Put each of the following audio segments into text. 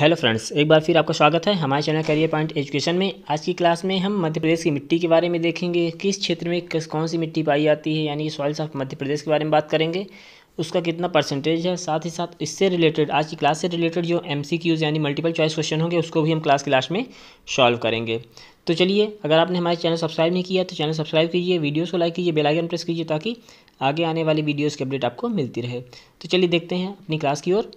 hello friends एक बार फिर आपका स्वागत है हमारे चैनल करियर पॉइंट एजुकेशन में आज की क्लास में हम मध्य प्रदेश की मिट्टी के बारे में देखेंगे किस क्षेत्र में किस कौन सी मिट्टी पाई जाती है यानी कि सॉइल्स ऑफ मध्य प्रदेश के बारे में बात करेंगे उसका कितना परसेंटेज है साथ ही साथ इससे रिलेटेड आज की क्लास से रिलेटेड जो एम यानी मल्टीपल चॉइस क्वेश्चन होंगे उसको भी हम क्लास की में सॉल्व करेंगे तो चलिए अगर आपने हमारे चैनल सब्सक्राइब नहीं किया तो चैनल सब्सक्राइब कीजिए वीडियोस को लाइक कीजिए बेल आइकन प्रेस कीजिए ताकि आगे आने वाली वीडियोस की अपडेट आपको मिलती रहे तो चलिए देखते हैं अपनी क्लास की ओर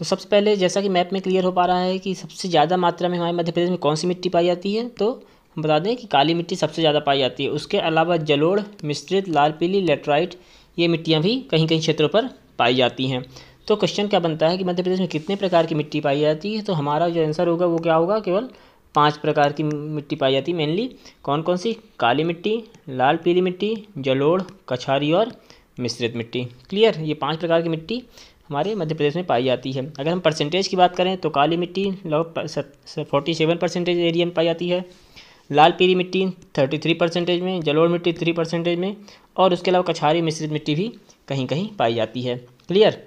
तो सबसे पहले जैसा कि मैप में क्लियर हो पा रहा है कि सबसे ज़्यादा मात्रा में हमारे मध्य प्रदेश में कौन सी मिट्टी पाई जाती है तो हम बता दें कि काली मिट्टी सबसे ज़्यादा पाई जाती है उसके अलावा जलोड़ मिश्रित लाल पीली लेटराइट ये मिट्टियाँ भी कहीं कहीं क्षेत्रों पर पाई जाती हैं तो क्वेश्चन क्या बनता है कि मध्य प्रदेश में कितने प्रकार की मिट्टी पाई जाती है तो हमारा जो आंसर होगा वो क्या होगा केवल पांच प्रकार की मिट्टी पाई जाती है मेनली कौन कौन सी काली मिट्टी लाल पीली मिट्टी जलोड़ कछारी और मिश्रित मिट्टी क्लियर ये पांच प्रकार की मिट्टी हमारे मध्य प्रदेश में पाई जाती है अगर हम परसेंटेज की बात करें तो काली मिट्टी लगभग फोर्टी सेवन परसेंटेज एरिया में पाई जाती है लाल पीली मिट्टी थर्टी थ्री परसेंटेज में जलोड़ मिट्टी थ्री परसेंटेज में और उसके अलावा कछारी मिश्रित मिट्टी भी कहीं कहीं पाई जाती है क्लियर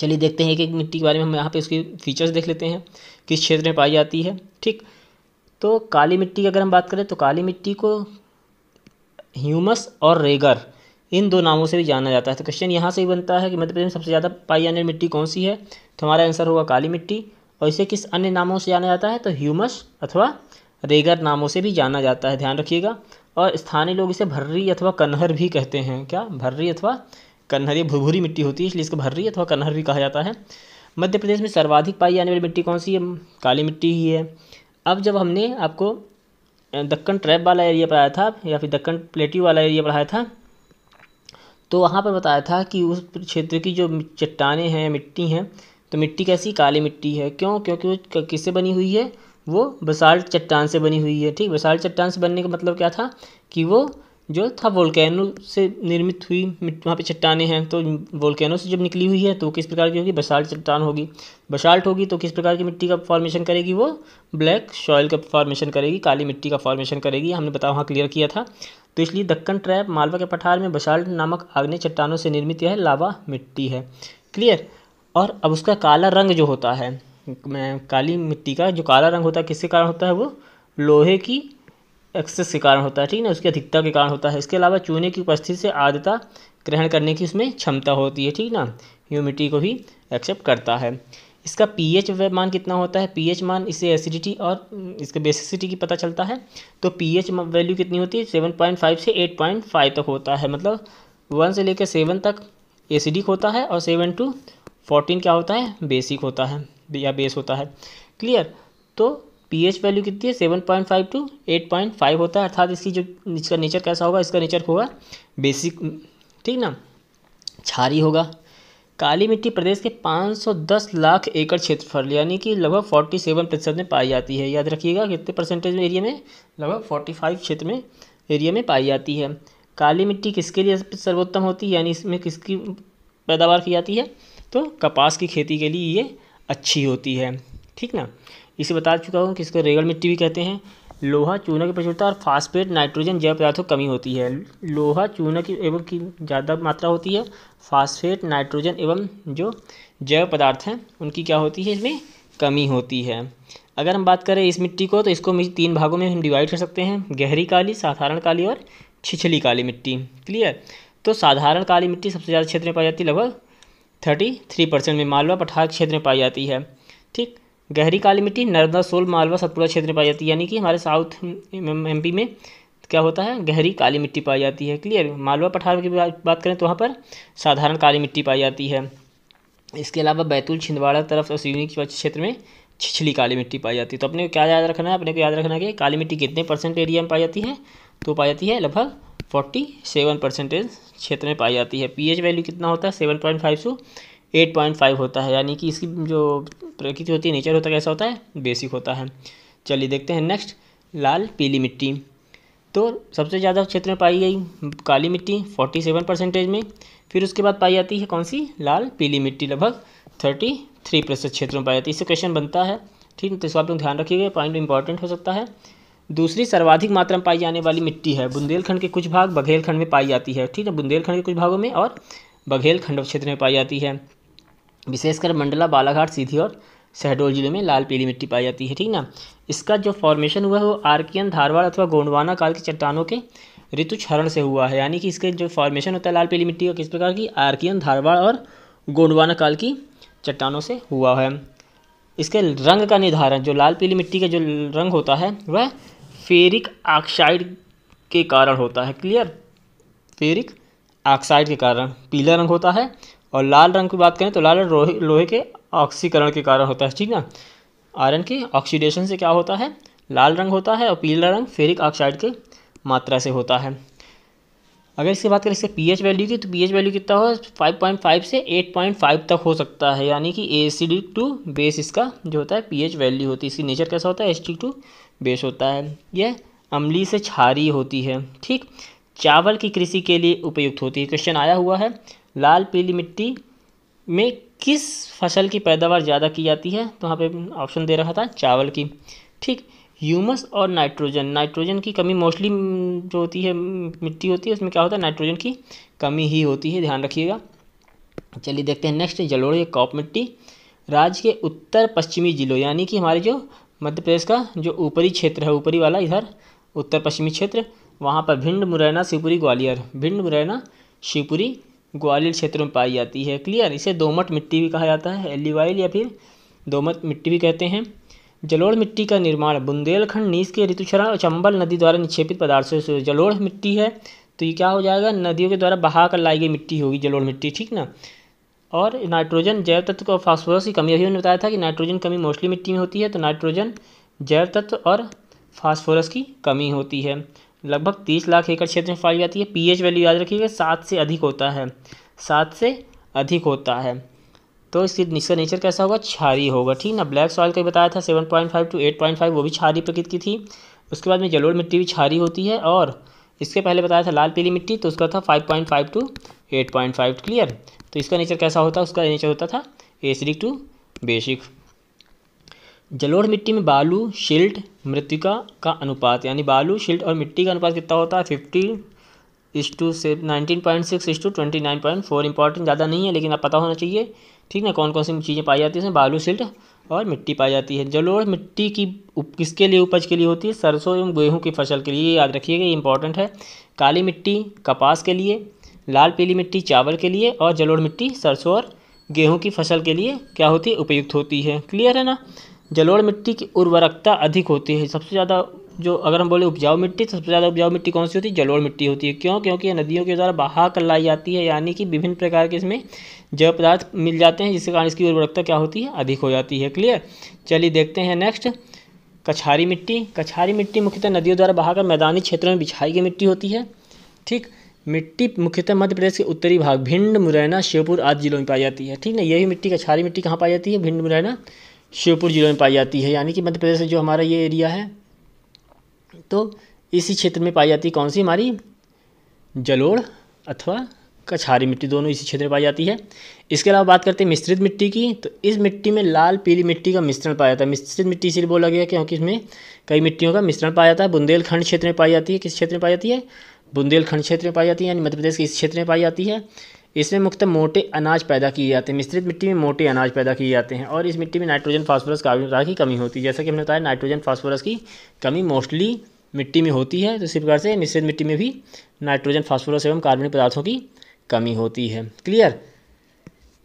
चलिए देखते हैं एक एक मिट्टी के बारे में हम यहाँ पर उसकी फीचर्स देख लेते हैं किस क्षेत्र में पाई जाती है ठीक तो काली मिट्टी की अगर हम बात करें तो काली मिट्टी को ह्यूमस और रेगर इन दो नामों से भी जाना जाता है तो क्वेश्चन यहाँ से ही बनता है कि मध्य प्रदेश में सबसे ज़्यादा पाई जाने वाली मिट्टी कौन सी है तो हमारा आंसर होगा काली मिट्टी और इसे किस अन्य नामों से जाना जाता है तो ह्यूमस अथवा रेगर नामों से भी जाना जाता है ध्यान रखिएगा और स्थानीय लोग इसे भर्री अथवा कन्हर भी कहते हैं क्या भर्री अथवा कन्हर ये मिट्टी होती है इसलिए इसको भर्री अथवा कन्हर भी कहा जाता है मध्य प्रदेश में सर्वाधिक पाई जाने वाली मिट्टी कौन सी है काली मिट्टी ही है अब जब हमने आपको दक्कन ट्रैप वाला एरिया पढ़ाया था या फिर दक्कन प्लेटी वाला एरिया पढ़ाया था तो वहाँ पर बताया था कि उस क्षेत्र की जो चट्टानें हैं मिट्टी हैं तो मिट्टी कैसी काली मिट्टी है क्यों क्योंकि वो किससे बनी हुई है वो बसाल्ट चट्टान से बनी हुई है ठीक बसाल्ट चट्टान से बनने का मतलब क्या था कि वो जो था वोल्केनो से निर्मित हुई वहाँ पे चट्टाने हैं तो वोल्केनो से जब निकली हुई है तो किस प्रकार की होगी बसाल्ट चट्टान होगी बसाल्ट होगी तो किस प्रकार की मिट्टी का फॉर्मेशन करेगी वो ब्लैक सॉयल का फॉर्मेशन करेगी काली मिट्टी का फॉर्मेशन करेगी हमने बताया वहाँ क्लियर किया था तो इसलिए दक्कन ट्रैप मालवा के पठार में बसाल्ट नामक आग्नेय चट्टानों से निर्मित यह लावा मिट्टी है क्लियर और अब उसका काला रंग जो होता है काली मिट्टी का जो काला रंग होता है किसके कारण होता है वो लोहे की एक्सेस के कारण होता है ठीक है ना उसकी अधिकता के कारण होता है इसके अलावा चूने की उपस्थिति से आर्द्रता ग्रहण करने की उसमें क्षमता होती है ठीक ना ह्यूमिटी को भी एक्सेप्ट करता है इसका पीएच मान कितना होता है पीएच मान इससे एसिडिटी और इसके बेसिसिटी की पता चलता है तो पीएच वैल्यू कितनी होती है सेवन पॉइंट फाइव से एट पॉइंट फाइव तक होता है मतलब वन से लेकर सेवन तक एसिडिक होता है और सेवन टू फोर्टीन क्या होता है बेसिक होता है या बेस होता है क्लियर तो पीएच वैल्यू कितनी है seven point five to eight point five होता है अर्थात इसकी जो इसका नेचर कैसा होगा इसका नेचर होगा बेसिक ठीक ना छारी होगा काली मिट्टी प्रदेश के 510 लाख एकड़ क्षेत्रफल यानी कि लगभग 47 प्रतिशत में पाई जाती है याद रखिएगा कितने परसेंटेज में एरिया में लगभग 45 क्षेत्र में एरिया में पाई जाती है काली मिट्टी किसके लिए सर्वोत्तम होती है यानी इसमें किसकी पैदावार की जाती है तो कपास की खेती के लिए ये अच्छी होती है ठीक ना इसे बता चुका हूँ कि इसको रेगल मिट्टी भी कहते हैं लोहा चूना की प्रचुरता और फास्फेट नाइट्रोजन जैव पदार्थों की कमी होती है लोहा चूना की एवं की ज़्यादा मात्रा होती है फास्फेट नाइट्रोजन एवं जो जैव पदार्थ हैं उनकी क्या होती है इसमें कमी होती है अगर हम बात करें इस मिट्टी को तो इसको तीन भागों में हम डिवाइड कर सकते हैं गहरी काली साधारण काली और छिछली काली मिट्टी क्लियर तो साधारण काली मिट्टी सबसे ज़्यादा क्षेत्र में पाई जाती है लगभग थर्टी थ्री परसेंट में मालवा पठार क्षेत्र में पाई जाती है ठीक गहरी काली मिट्टी नर्मदा सोल मालवा सतपुड़ा क्षेत्र में पाई जाती है यानी कि हमारे साउथ एमपी में क्या होता है गहरी काली मिट्टी पाई जाती है क्लियर मालवा पठार की बात करें तो वहाँ पर साधारण काली मिट्टी पाई जाती है इसके अलावा बैतूल छिंदवाड़ा तरफ और सिवनी क्षेत्र में छिछली काली मिट्टी पाई जाती है तो अपने को क्या याद रखना है अपने को याद रखना है कि काली मिट्टी कितने परसेंट एरिया में पाई जाती है तो पाई जाती है लगभग फोर्टी सेवन परसेंटेज क्षेत्र में पाई जाती है पीएच वैल्यू कितना होता है seven point five so eight point five होता है यानी कि इसकी जो प्रकृति होती है नेचर होता है कैसा होता है बेसिक होता है चलिए देखते हैं नेक्स्ट लाल पीली मिट्टी तो सबसे ज़्यादा क्षेत्र में पाई गई काली मिट्टी फोर्टी सेवन परसेंटेज में फिर उसके बाद पाई जाती है कौन सी लाल पीली मिट्टी लगभग थर्टी थ्री प्रतिशत क्षेत्र में पाई जाती है इससे क्वेश्चन बनता है ठीक है तो इसको आप लोग ध्यान रखिएगा पॉइंट इंपॉर्टेंट हो सकता है दूसरी सर्वाधिक मात्रा में पाई जाने वाली मिट्टी है बुंदेलखंड के कुछ भाग बघेलखंड में पाई जाती है ठीक है बुंदेलखंड के कुछ भागों में और बघेलखंड क्षेत्र में पाई जाती है विशेषकर मंडला बालाघाट सीधी और शहडोल जिले में लाल पीली मिट्टी पाई जाती है ठीक ना इसका जो फॉर्मेशन हुआ है वो आर्कियन धारवाड़ अथवा गोंडवाना काल की चट्टानों के ऋतु क्षरण से हुआ है यानी कि इसके जो फॉर्मेशन होता है लाल पीली मिट्टी का किस प्रकार की आर्कियन धारवाड़ और गोंडवाना काल की चट्टानों से हुआ है इसके रंग का निर्धारण जो लाल पीली मिट्टी का जो रंग होता है वह फेरिक ऑक्साइड के कारण होता है क्लियर फेरिक ऑक्साइड के कारण पीला रंग होता है और लाल रंग की बात करें तो लाल रंग लोहे के ऑक्सीकरण के कारण होता है ठीक ना आयरन के ऑक्सीडेशन से क्या होता है लाल रंग होता है और पीला रंग फेरिक ऑक्साइड के मात्रा से होता है अगर इसकी बात करें इसके पीएच वैल्यू की तो पीएच वैल्यू कितना हो 5.5 से 8.5 तक हो सकता है यानी कि एसिडिक टू बेस इसका जो होता है पीएच वैल्यू होती है इसकी नेचर कैसा होता है एसिडिक टू बेस होता है यह अम्ली से छारी होती है ठीक चावल की कृषि के लिए उपयुक्त होती है क्वेश्चन आया हुआ है लाल पीली मिट्टी में किस फसल की पैदावार ज़्यादा की जाती है तो वहाँ पे ऑप्शन दे रखा था चावल की ठीक ह्यूमस और नाइट्रोजन नाइट्रोजन की कमी मोस्टली जो होती है मिट्टी होती है उसमें क्या होता है नाइट्रोजन की कमी ही होती है ध्यान रखिएगा चलिए देखते हैं नेक्स्ट जलोड़ी कॉप मिट्टी राज्य के उत्तर पश्चिमी जिलों यानी कि हमारे जो मध्य प्रदेश का जो ऊपरी क्षेत्र है ऊपरी वाला इधर उत्तर पश्चिमी क्षेत्र वहाँ पर भिंड मुरैना शिवपुरी ग्वालियर भिंड मुरैना शिवपुरी ग्वालियर क्षेत्र में पाई जाती है क्लियर इसे दोमट मिट्टी भी कहा जाता है एलिवाइल या फिर दोमट मिट्टी भी कहते हैं जलोढ़ मिट्टी का निर्माण बुंदेलखंड नीस के ऋतुचरण और चंबल नदी द्वारा निक्षेपित पदार्थों से जलोढ़ मिट्टी है तो ये क्या हो जाएगा नदियों के द्वारा बहा कर लाई गई मिट्टी होगी जलोढ़ मिट्टी ठीक ना और नाइट्रोजन जैव तत्व और फास्फोरस की कमी अभी उन्होंने बताया था कि नाइट्रोजन कमी मोस्टली मिट्टी में होती है तो नाइट्रोजन जैव तत्व और फास्फोरस की कमी होती है लगभग तीस लाख एकड़ क्षेत्र में पाई जाती है पीएच वैल्यू याद रखिएगा सात से अधिक होता है सात से अधिक होता है तो इसकी इसका नेचर कैसा होगा छारी होगा ठीक ना ब्लैक सॉइल का बताया था seven point five to eight point five वो भी छारी प्रकृति की थी उसके बाद में जलोड़ मिट्टी भी छारी होती है और इसके पहले बताया था लाल पीली मिट्टी तो उसका था five point five to eight point five clear तो इसका नेचर कैसा होता है उसका नेचर होता था एसिडिक टू बेसिक जलोढ़ मिट्टी में बालू शिल्ट मृतिका का अनुपात यानी बालू शिल्ट और मिट्टी का अनुपात कितना होता है फिफ्टी इस टू से nineteen point six is to twenty nine point four important ज़्यादा नहीं है लेकिन आप पता होना चाहिए ठीक ना कौन कौन सी चीज़ें पाई जाती है इसमें बालू सिल्ट और मिट्टी पाई जाती है जलोढ़ मिट्टी की उप किसके लिए उपज के लिए होती है सरसों एवं गेहूं की फसल के लिए याद रखिएगा ये इंपॉर्टेंट है काली मिट्टी कपास के लिए लाल पीली मिट्टी चावल के लिए और जलोढ़ मिट्टी सरसों और गेहूँ की फसल के लिए क्या होती है उपयुक्त होती है क्लियर है ना जलोढ़ मिट्टी की उर्वरकता अधिक होती है सबसे ज़्यादा जो अगर हम बोले उपजाऊ मिट्टी तो सबसे ज़्यादा उपजाऊ मिट्टी कौन सी होती है जलोढ़ मिट्टी होती है क्यों क्योंकि नदियों के द्वारा बहा कर लाई जाती है यानी कि विभिन्न प्रकार के इसमें जैव पदार्थ मिल जाते हैं जिसके कारण इसकी उर्वरकता क्या होती है अधिक हो जाती है क्लियर चलिए देखते हैं नेक्स्ट कछारी मिट्टी कछारी मिट्टी मुख्यतः नदियों द्वारा बहाकर मैदानी क्षेत्रों में बिछाई गई मिट्टी होती है ठीक मिट्टी मुख्यतः मध्य प्रदेश के उत्तरी भाग भिंड मुरैना श्योपुर आदि जिलों में पाई जाती है ठीक ना यही मिट्टी कछारी मिट्टी कहाँ पाई जाती है भिंड मुरैना श्योपुर ज़िले में पाई जाती है यानी कि मध्य प्रदेश जो हमारा ये एरिया है तो इसी क्षेत्र में पाई जाती है कौन सी हमारी जलोड़ अथवा कछारी मिट्टी दोनों इसी क्षेत्र में पाई जाती है इसके अलावा बात करते हैं मिश्रित मिट्टी की तो इस मिट्टी में लाल पीली मिट्टी का मिश्रण पाया जाता है मिश्रित मिट्टी इसीलिए बोला गया क्योंकि इसमें कई मिट्टियों का मिश्रण पाया जाता है बुंदेलखंड क्षेत्र में पाई जाती है किस क्षेत्र में पाई जाती है बुंदेलखंड क्षेत्र में पाई जाती है यानी मध्य प्रदेश के इस क्षेत्र में पाई जाती है इसमें मुख्यतः मोटे अनाज पैदा किए जाते हैं मिश्रित मिट्टी में मोटे अनाज पैदा किए जाते हैं और इस मिट्टी में नाइट्रोजन फास्फोरस कार्बन की कमी होती है जैसा कि हमने बताया नाइट्रोजन फास्फोरस की कमी मोस्टली मिट्टी में होती है तो इसी प्रकार से मिश्रित मिट्टी में भी नाइट्रोजन फास्फोरस एवं कार्बनिक पदार्थों की कमी होती है क्लियर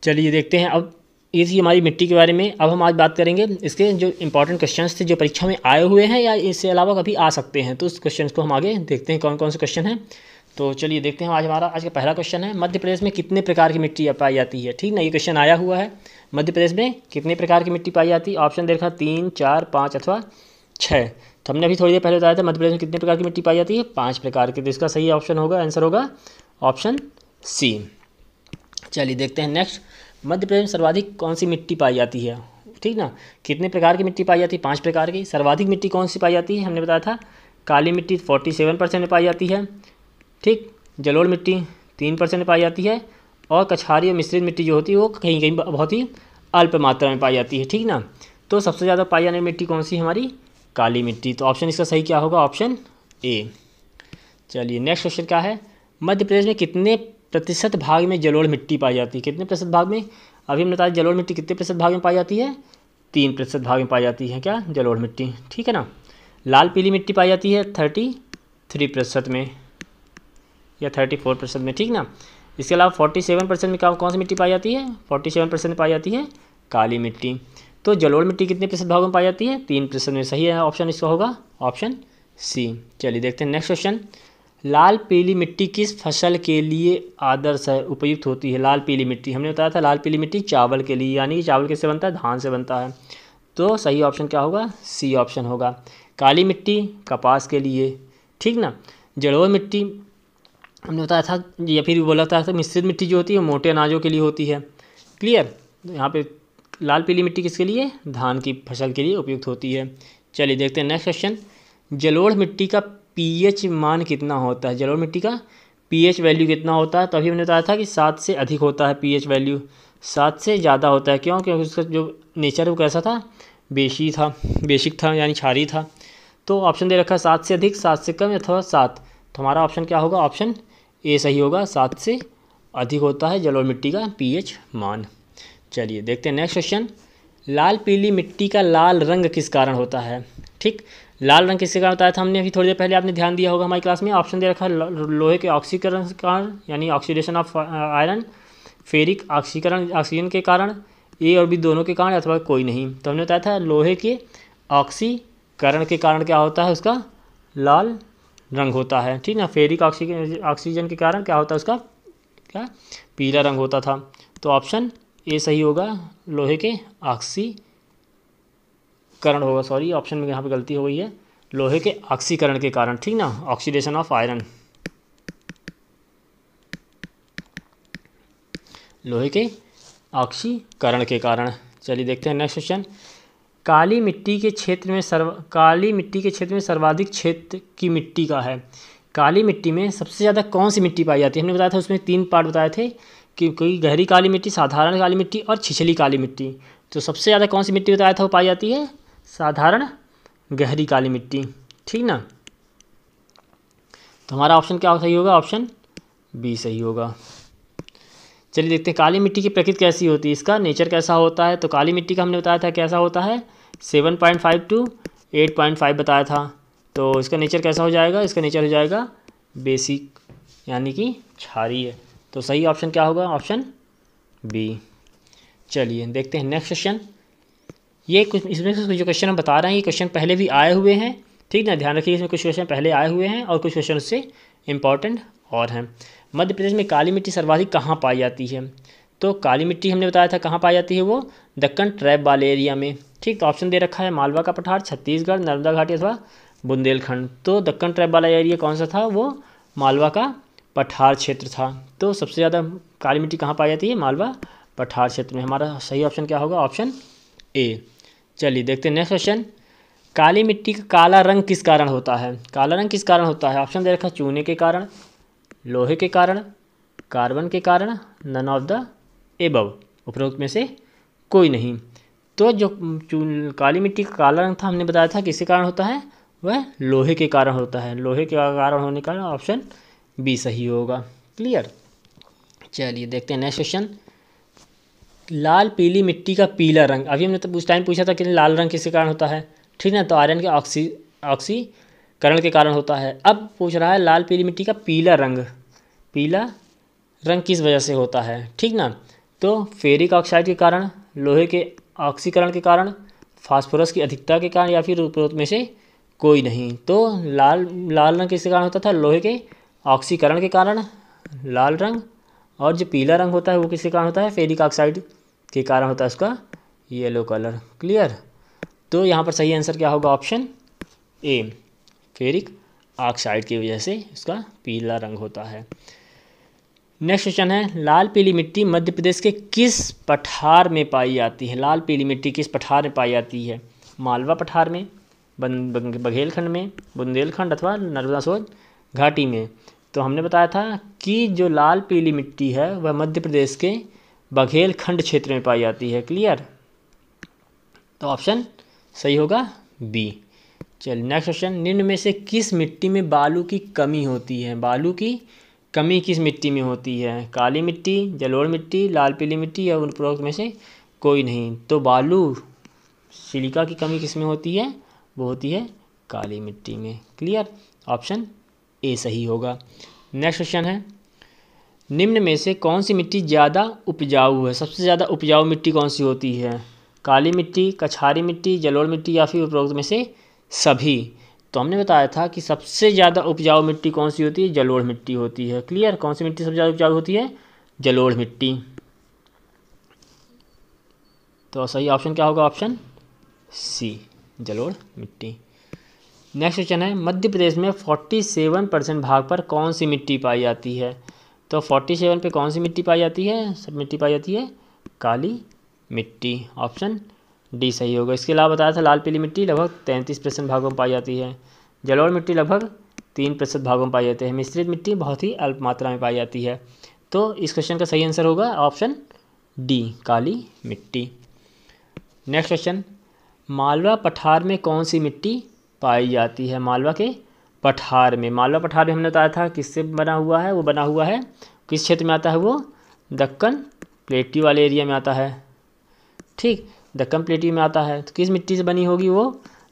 चलिए देखते हैं अब ये थी हमारी मिट्टी के बारे में अब हम आज बात करेंगे इसके जो इंपॉर्टेंट क्वेश्चन थे जो परीक्षा में आए हुए हैं या इससे अलावा कभी आ सकते हैं तो उस क्वेश्चन को हम आगे देखते हैं कौन कौन से क्वेश्चन हैं तो चलिए देखते हैं आज हमारा आज का पहला क्वेश्चन है मध्य प्रदेश में कितने प्रकार की मिट्टी पाई जाती है ठीक ना ये क्वेश्चन आया हुआ है मध्य प्रदेश में कितने प्रकार की मिट्टी पाई जाती है ऑप्शन देखा तीन चार पाँच अथवा छः तो हमने अभी थोड़ी देर पहले बताया था मध्य प्रदेश में कितने प्रकार की मिट्टी पाई जाती है पाँच प्रकार की तो इसका सही ऑप्शन होगा आंसर होगा ऑप्शन सी चलिए देखते हैं नेक्स्ट मध्य प्रदेश में सर्वाधिक कौन सी मिट्टी पाई जाती है ठीक ना कितने प्रकार की मिट्टी पाई जाती है पाँच प्रकार की सर्वाधिक मिट्टी कौन सी पाई जाती है हमने बताया था काली मिट्टी फोर्टी सेवन परसेंट में पाई जाती है ठीक जलोढ़ मिट्टी तीन परसेंट पाई जाती है और कछारी और मिश्रित मिट्टी जो होती है वो कहीं कहीं बहुत ही अल्प मात्रा में पाई जाती है ठीक ना तो सबसे ज़्यादा पाई जाने मिट्टी कौन सी हमारी काली मिट्टी तो ऑप्शन इसका सही क्या होगा ऑप्शन ए चलिए नेक्स्ट क्वेश्चन क्या है मध्य प्रदेश में कितने प्रतिशत भाग में जलोढ़ मिट्टी पाई जाती है कितने प्रतिशत भाग में अभी हमने बताया जलोढ़ मिट्टी कितने प्रतिशत भाग में पाई जाती है तीन प्रतिशत भाग में पाई जाती है क्या जलोढ़ मिट्टी ठीक है ना लाल पीली मिट्टी पाई जाती है थर्टी थ्री प्रतिशत में या थर्टी फोर परसेंट में ठीक ना इसके अलावा फोर्टी सेवन परसेंट में कौन सी मिट्टी पाई जाती है फोर्टी सेवन परसेंट में पाई जाती है काली मिट्टी तो जलोड़ मिट्टी कितने प्रतिशत भागों में पाई जाती है तीन प्रतिशत में सही है ऑप्शन इसका होगा ऑप्शन सी चलिए देखते हैं नेक्स्ट क्वेश्चन लाल पीली मिट्टी किस फसल के लिए आदर्श है उपयुक्त होती है लाल पीली मिट्टी हमने बताया था लाल पीली मिट्टी चावल के लिए यानी कि चावल कैसे बनता है धान से बनता है तो सही ऑप्शन क्या होगा सी ऑप्शन होगा काली मिट्टी कपास के लिए ठीक ना जड़ोर मिट्टी हमने बताया था या फिर बोला था मिश्रित मिट्टी जो होती है मोटे अनाजों के लिए होती है क्लियर तो यहाँ पे लाल पीली मिट्टी किसके लिए धान की फसल के लिए उपयुक्त होती है चलिए देखते हैं नेक्स्ट क्वेश्चन जलोढ़ मिट्टी का पीएच मान कितना होता है जलोढ़ मिट्टी का पीएच वैल्यू कितना होता है तो अभी हमने बताया था कि सात से अधिक होता है पीएच वैल्यू सात से ज़्यादा होता है क्यों क्योंकि उसका जो नेचर वो कैसा था बेशी था बेशिक था यानी छारी था तो ऑप्शन दे रखा है सात से अधिक सात से कम अथवा सात तो हमारा ऑप्शन क्या होगा ऑप्शन ए सही होगा सात से अधिक होता है जलोढ़ मिट्टी का पीएच मान चलिए देखते हैं नेक्स्ट क्वेश्चन लाल पीली मिट्टी का लाल रंग किस कारण होता है ठीक लाल रंग किसके कारण बताया था हमने अभी थोड़ी देर पहले आपने ध्यान दिया होगा हमारी क्लास में ऑप्शन दे रखा है लोहे के ऑक्सीकरण के कारण यानी ऑक्सीडेशन ऑफ आयरन फेरिक ऑक्सीकरण ऑक्सीजन के कारण ए और बी दोनों के कारण अथवा कोई नहीं तो हमने बताया था लोहे के ऑक्सीकरण के कारण क्या होता है उसका लाल रंग होता है ठीक ना फेरिक ऑक्सीजन ऑक्सीजन के कारण क्या होता है उसका क्या पीला रंग होता था तो ऑप्शन ए सही होगा लोहे के ऑक्सीकरण होगा सॉरी ऑप्शन में यहाँ पे गलती हो गई है लोहे के ऑक्सीकरण के कारण ठीक ना ऑक्सीडेशन ऑफ आयरन लोहे के ऑक्सीकरण के कारण चलिए देखते हैं नेक्स्ट क्वेश्चन काली मिट्टी के क्षेत्र में सर्व काली मिट्टी के क्षेत्र में सर्वाधिक क्षेत्र की मिट्टी का है काली मिट्टी में सबसे ज़्यादा कौन सी मिट्टी पाई जाती है हमने बताया था उसमें तीन पार्ट बताए थे कि कोई गहरी काली मिट्टी साधारण काली मिट्टी और छिछली काली मिट्टी तो सबसे ज़्यादा कौन सी मिट्टी बताया था वो पाई जाती है साधारण गहरी काली मिट्टी ठीक ना तो हमारा ऑप्शन क्या सही होगा ऑप्शन बी सही होगा चलिए देखते हैं काली मिट्टी की प्रकृति कैसी होती है इसका नेचर कैसा होता है तो काली मिट्टी का हमने बताया था कैसा होता है seven point five to eight point five बताया था तो इसका नेचर कैसा हो जाएगा इसका नेचर हो जाएगा बेसिक यानी कि है तो सही ऑप्शन क्या होगा ऑप्शन बी चलिए देखते हैं नेक्स्ट क्वेश्चन ये कुछ इसमें से जो क्वेश्चन हम बता रहे हैं ये क्वेश्चन पहले भी आए हुए हैं ठीक ना ध्यान रखिए इसमें कुछ क्वेश्चन पहले आए हुए हैं और कुछ क्वेश्चन उससे इंपॉर्टेंट और हैं मध्य प्रदेश में काली मिट्टी सर्वाधिक कहाँ पाई जाती है तो काली मिट्टी हमने बताया था कहाँ पाई जाती है वो दक्कन ट्रैप वाले एरिया में ठीक ऑप्शन दे रखा है मालवा का पठार छत्तीसगढ़ नर्मदा घाटी अथवा बुंदेलखंड तो दक्कन ट्रैप वाला एरिया कौन सा था वो मालवा का पठार क्षेत्र था तो सबसे ज़्यादा काली मिट्टी कहाँ पाई जाती है मालवा पठार क्षेत्र में हमारा सही ऑप्शन क्या होगा ऑप्शन ए चलिए देखते हैं नेक्स्ट क्वेश्चन काली मिट्टी का काला रंग किस कारण होता है काला रंग किस कारण होता है ऑप्शन दे रखा है चूने के कारण लोहे के कारण कार्बन के कारण नन ऑफ द एबव उपरोक्त में से कोई नहीं तो जो चून काली मिट्टी का काला रंग था हमने बताया था किसके कारण होता है वह लोहे के कारण होता है लोहे के कारण होने का ऑप्शन बी सही होगा क्लियर चलिए देखते हैं नेक्स्ट क्वेश्चन लाल पीली मिट्टी का पीला रंग अभी हमने तो उस टाइम पूछा था कि लाल रंग किसके कारण होता है ठीक ना तो आयरन के ऑक्सी ऑक्सी करण के कारण होता है अब पूछ रहा है लाल पीली मिट्टी का पीला रंग पीला रंग किस वजह से होता है ठीक ना तो फेरिक ऑक्साइड के कारण लोहे के ऑक्सीकरण के कारण फास्फोरस की अधिकता के कारण या फिर उपरोत में से कोई नहीं तो लाल लाल रंग किसके कारण होता था लोहे के ऑक्सीकरण के कारण लाल रंग और जो पीला रंग होता है वो किसके कारण होता है फेरिक ऑक्साइड के कारण होता है उसका येलो कलर क्लियर तो यहाँ पर सही आंसर क्या होगा ऑप्शन ए फेरिक ऑक्साइड की वजह से इसका पीला रंग होता है नेक्स्ट क्वेश्चन है लाल पीली मिट्टी मध्य प्रदेश के किस पठार में पाई जाती है लाल पीली मिट्टी किस पठार में पाई जाती है मालवा पठार में बघेलखंड में बुंदेलखंड अथवा नर्मदा सोज घाटी में तो हमने बताया था कि जो लाल पीली मिट्टी है वह मध्य प्रदेश के बघेलखंड क्षेत्र में पाई जाती है क्लियर तो ऑप्शन सही होगा बी चलिए नेक्स्ट क्वेश्चन निम्न में से किस मिट्टी में बालू की कमी होती है बालू की कमी किस मिट्टी में होती है काली मिट्टी जलोड़ मिट्टी लाल पीली मिट्टी या उपरोक्त में से कोई नहीं तो बालू सिलिका की कमी किस में होती है वो होती है काली मिट्टी में क्लियर ऑप्शन ए सही होगा नेक्स्ट क्वेश्चन है निम्न में से कौन सी मिट्टी ज़्यादा उपजाऊ है सबसे ज़्यादा उपजाऊ मिट्टी कौन सी होती है काली मिट्टी कछारी मिट्टी जलोड़ मिट्टी या फिर उपरोक्त में से सभी तो हमने बताया था कि सबसे ज़्यादा उपजाऊ मिट्टी कौन सी होती है जलोढ़ मिट्टी होती है क्लियर कौन सी मिट्टी सबसे ज़्यादा उपजाऊ होती है जलोढ़ मिट्टी तो सही ऑप्शन क्या होगा ऑप्शन सी जलोढ़ मिट्टी नेक्स्ट क्वेश्चन है मध्य प्रदेश में 47 परसेंट भाग पर कौन सी मिट्टी पाई जाती है तो 47 पे कौन सी मिट्टी पाई जाती है सब मिट्टी पाई जाती है काली मिट्टी ऑप्शन डी सही होगा इसके अलावा बताया था लाल पीली मिट्टी लगभग तैंतीस प्रतिशत भागों में पाई जाती है जलोढ़ मिट्टी लगभग तीन प्रतिशत भागों में पाई जाती है मिश्रित मिट्टी बहुत ही अल्प मात्रा में पाई जाती है तो इस क्वेश्चन का सही आंसर होगा ऑप्शन डी काली मिट्टी नेक्स्ट क्वेश्चन मालवा पठार में कौन सी मिट्टी पाई जाती है मालवा के पठार में मालवा पठार में हमने बताया था किससे बना हुआ है वो बना हुआ है किस क्षेत्र में आता है वो दक्कन प्लेटी वाले एरिया में आता है ठीक दक्कन प्लेटी में आता है तो किस मिट्टी से बनी होगी वो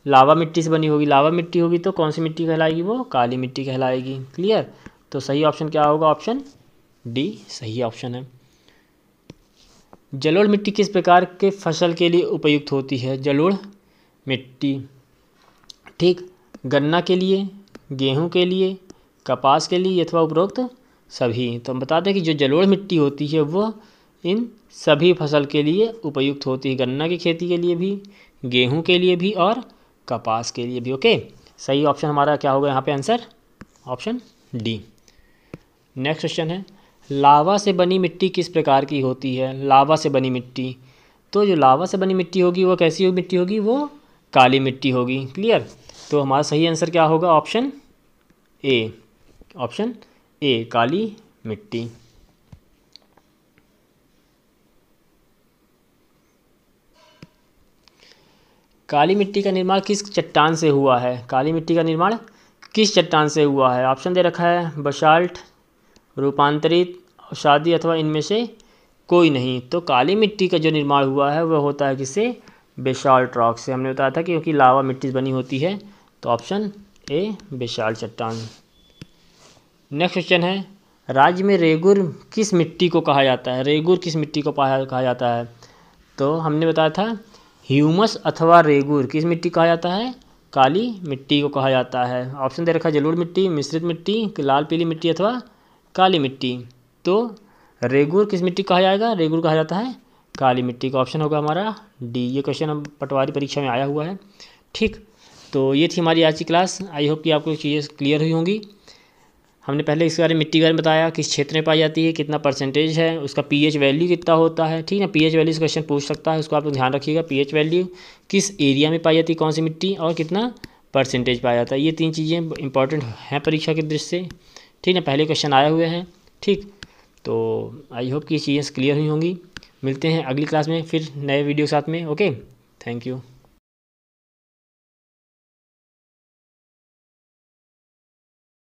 लावा मिट्टी से बनी होगी लावा मिट्टी होगी तो कौन सी मिट्टी कहलाएगी वो काली मिट्टी कहलाएगी क्लियर तो सही ऑप्शन क्या होगा ऑप्शन डी सही ऑप्शन है जलोढ़ मिट्टी किस प्रकार के फसल के लिए उपयुक्त होती है जलोढ़ मिट्टी ठीक गन्ना के लिए गेहूं के लिए कपास के लिए अथवा उपरोक्त सभी तो हम बताते हैं कि जो जलोढ़ मिट्टी होती है वह इन सभी फसल के लिए उपयुक्त होती है गन्ना की खेती के लिए भी गेहूँ के लिए भी और कपास के लिए भी ओके सही ऑप्शन हमारा क्या होगा यहाँ पे answer option D next question है लावा से बनी मिट्टी किस प्रकार की होती है लावा से बनी मिट्टी तो जो लावा से बनी मिट्टी होगी वो कैसी होगी मिट्टी होगी वो काली मिट्टी होगी क्लियर तो हमारा सही आंसर क्या होगा ऑप्शन ए ऑप्शन ए काली मिट्टी काली मिट्टी का निर्माण किस चट्टान से हुआ है काली मिट्टी का निर्माण किस चट्टान से हुआ है ऑप्शन दे रखा है बशाल्ट रूपांतरित शादी अथवा इनमें से कोई नहीं तो काली मिट्टी का जो निर्माण हुआ है वह होता है किसे बेसाल्ट रॉक से हमने बताया था कि क्योंकि लावा मिट्टी बनी होती है तो ऑप्शन ए बेशाल चट्टान नेक्स्ट क्वेश्चन है राज्य में रेगुर किस मिट्टी को कहा जाता है रेगुर किस मिट्टी को कहा जाता है तो हमने बताया था ह्यूमस अथवा रेगूर किस मिट्टी कहा जाता है काली मिट्टी को कहा जाता है ऑप्शन दे रखा है जलोढ़ मिट्टी मिश्रित मिट्टी लाल पीली मिट्टी अथवा काली मिट्टी तो रेगूर किस मिट्टी कहा जाएगा रेगूर कहा जाता है काली मिट्टी का ऑप्शन होगा हमारा डी ये क्वेश्चन हम पटवारी परीक्षा में आया हुआ है ठीक तो ये थी हमारी आज की क्लास आई होप कि आपको चीज़ें क्लियर हुई होंगी हमने पहले इसके बारे में मिट्टी के बारे में बताया किस क्षेत्र में पाई जाती है कितना परसेंटेज है उसका पीएच वैल्यू कितना होता है ठीक है पीएच वैल्यू से क्वेश्चन पूछ सकता है उसको आप ध्यान रखिएगा पीएच वैल्यू किस एरिया में पाई जाती है कौन सी मिट्टी और कितना परसेंटेज पाया जाता है ये तीन चीज़ें इंपॉर्टेंट हैं परीक्षा के दृष्टि से ठीक है पहले क्वेश्चन आए हुए हैं ठीक तो आई होप कि ये चीज़ें क्लियर हुई होंगी मिलते हैं अगली क्लास में फिर नए वीडियो के साथ में ओके थैंक यू